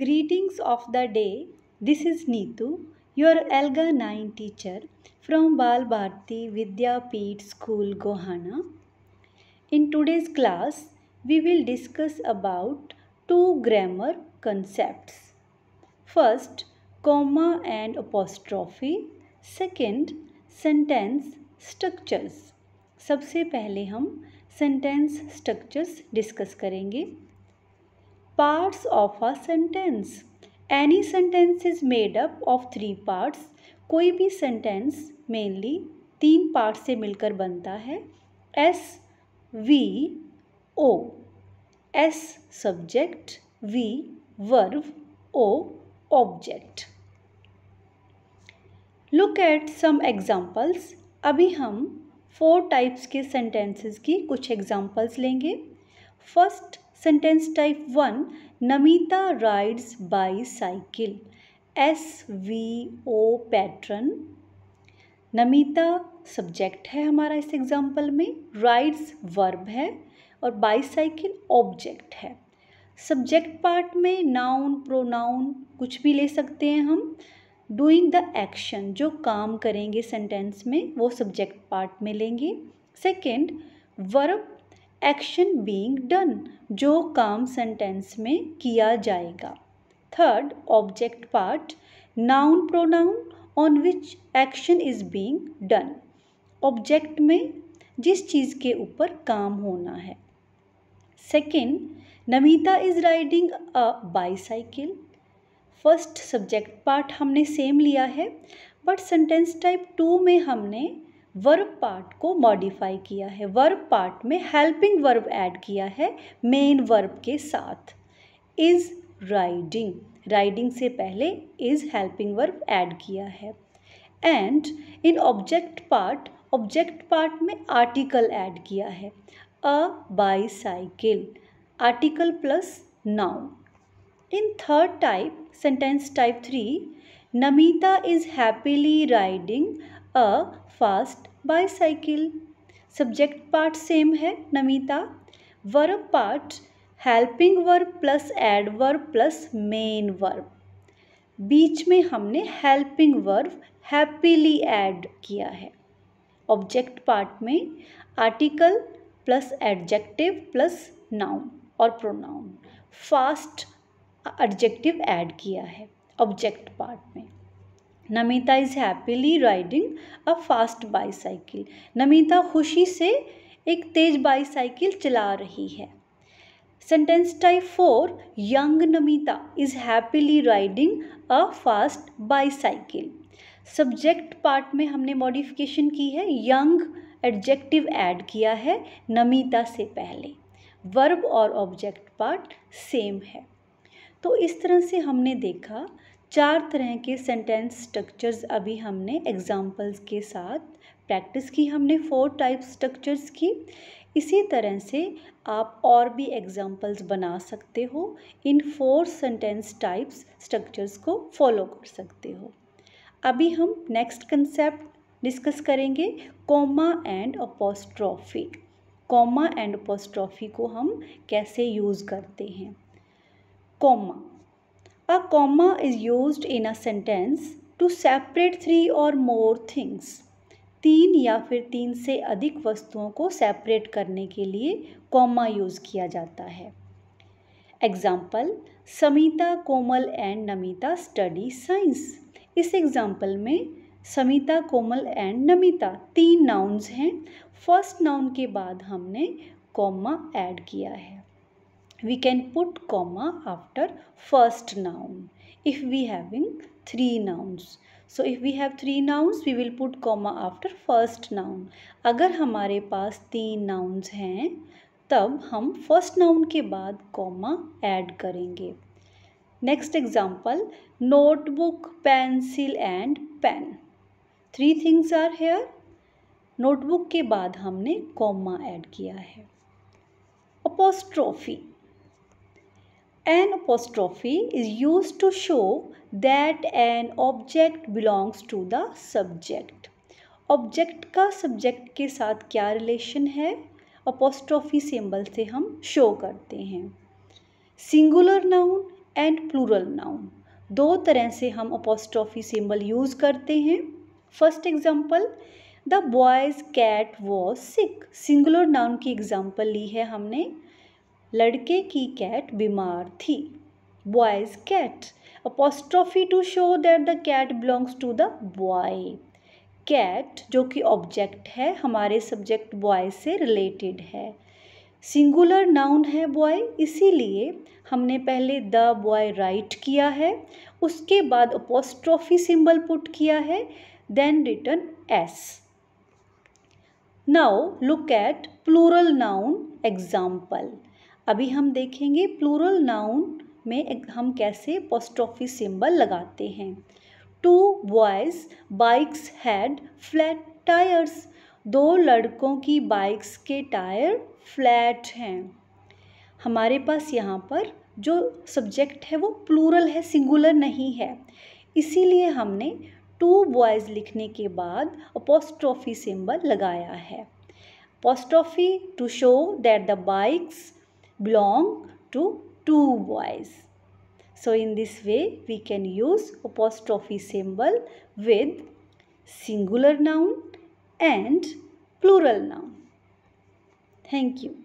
Greetings of the day. This is Neetu, your elga 9 teacher from Bal Bharti Vidyapeeth School, Gohana. In today's class, we will discuss about two grammar concepts. First, comma and apostrophe. Second, sentence structures. सबसे पहले हम sentence structures discuss करेंगे parts of a sentence any sentence is made up of three parts कोई भी sentence mainly तीन parts से मिलकर बनता है S V O S subject V verb O object look at some examples अभी हम फोर टाइप्स के सेंटेंसेस की कुछ एग्जाम्पल्स लेंगे first sentence type one Namita rides bicycle S V O pattern Namita subject है हमारा इस एग्जाम्पल में राइड्स वर्ब है और बाईसाइकिल ऑब्जेक्ट है सब्जेक्ट पार्ट में नाउन प्रोनाउन कुछ भी ले सकते हैं हम डूइंग द एक्शन जो काम करेंगे सेंटेंस में वो सब्जेक्ट पार्ट में लेंगे second verb action being done जो काम सेंटेंस में किया जाएगा third object part noun pronoun on which action is being done object में जिस चीज़ के ऊपर काम होना है second Namita is riding a bicycle first subject part हमने सेम लिया है बट सेंटेंस टाइप टू में हमने वर्ब पार्ट को मॉडिफाई किया है वर्ब पार्ट में हेल्पिंग वर्ब ऐड किया है मेन वर्ब के साथ इज़ राइडिंग राइडिंग से पहले इज़ हेल्पिंग वर्ब ऐड किया है and in object part object part में आर्टिकल ऐड किया है a bicycle article plus noun in third type sentence type three Namita is happily riding a fast bicycle subject part same है Namita verb part helping verb plus adverb plus main verb बीच में हमने helping verb happily add किया है object part में article plus adjective plus noun और pronoun fast adjective add किया है ऑब्जेक्ट पार्ट में Namita is happily riding a fast bicycle Namita खुशी से एक तेज बाईसाइकिल चला रही है sentence type four young Namita is happily riding a fast bicycle subject part में हमने मॉडिफिकेशन की है यंग एडजेक्टिव ऐड किया है नमिता से पहले वर्ब और ऑब्जेक्ट पार्ट सेम है तो इस तरह से हमने देखा चार तरह के सेंटेंस स्ट्रक्चर्स अभी हमने एग्जांपल्स के साथ प्रैक्टिस की हमने फोर टाइप स्ट्रक्चर्स की इसी तरह से आप और भी एग्जांपल्स बना सकते हो इन फोर सेंटेंस टाइप्स स्ट्रक्चर्स को फॉलो कर सकते हो अभी हम नेक्स्ट कंसेप्ट डिस्कस करेंगे comma and apostrophe comma and apostrophe को हम कैसे यूज़ करते हैं comma A comma is use in a sentence to separate three और मोर थिंग्स तीन या फिर तीन से अधिक वस्तुओं को सेपरेट करने के लिए कॉमा यूज़ किया जाता है example Samita Komal and Namita study science इस एग्जाम्पल में समिता कोमल एंड नमिता तीन नाउन्स हैं फर्स्ट नाउन के बाद हमने कॉमा ऐड किया है we can put comma after first noun if we having three nouns so if we have three nouns we will put comma after first noun अगर हमारे पास तीन नाउन्स हैं तब हम फर्स्ट नाउन के बाद कॉमा ऐड करेंगे next example notebook pencil and pen three things are here notebook के बाद हमने कॉमा ऐड किया है apostrophe An apostrophe is used to show that an object belongs to the subject. Object का subject के साथ क्या रिलेशन है अपोस्ट्रॉफी सिंबल से हम शो करते हैं singular noun and plural noun दो तरह से हम अपोस्ट्रॉफी सिंबल यूज़ करते हैं first example the boy's cat was sick singular noun की एग्जांपल ली है हमने लड़के की कैट बीमार थी boy's cat apostrophe to show that the cat belongs to the boy cat जो कि ऑब्जेक्ट है हमारे सब्जेक्ट बॉय से रिलेटेड है सिंगुलर नाउन है बॉय इसीलिए हमने पहले द बॉय राइट किया है उसके बाद अपोस्ट्रॉफी सिंबल पुट किया है then return s now look at plural noun example अभी हम देखेंगे प्लूरल नाउन में हम कैसे पोस्टॉफी सिंबल लगाते हैं two boys' bikes had flat tyres दो लड़कों की बाइक्स के टायर फ्लैट हैं हमारे पास यहाँ पर जो सब्जेक्ट है वो प्लूरल है सिंगुलर नहीं है इसीलिए हमने टू बॉयज़ लिखने के बाद अपोस्ट्रॉफी सिंबल लगाया है apostrophe to show that the bikes belong to two boys. So in this way we can use apostrophe symbol with singular noun and plural noun. Thank you.